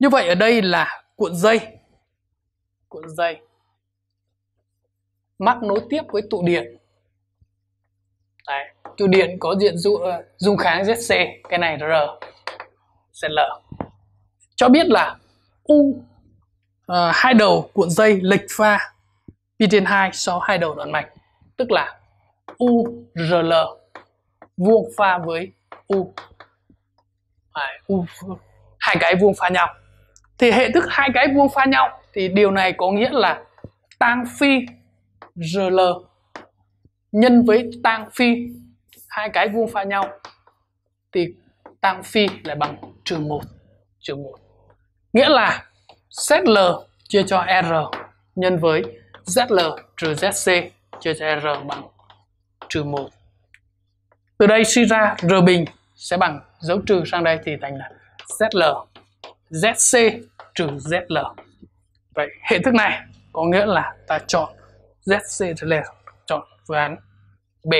như vậy ở đây là cuộn dây cuộn dây mắc nối tiếp với tụ điện Đấy. tụ điện có diện dung, ờ, dung kháng ZC cái này R ZL cho biết là U uh, hai đầu cuộn dây lệch pha pi trên 2 so hai đầu đoạn mạch tức là URL vuông pha với U Đấy, U hai cái vuông pha nhau thì hệ thức hai cái vuông pha nhau thì điều này có nghĩa là tang phi rl nhân với tang phi hai cái vuông pha nhau thì tang phi lại bằng trừ một trừ một nghĩa là zl chia cho r nhân với zl trừ zc chia cho r bằng trừ một từ đây suy ra r bình sẽ bằng dấu trừ sang đây thì thành là zl ZC trừ ZL Vậy hệ thức này có nghĩa là ta chọn ZC trừ L chọn phương án B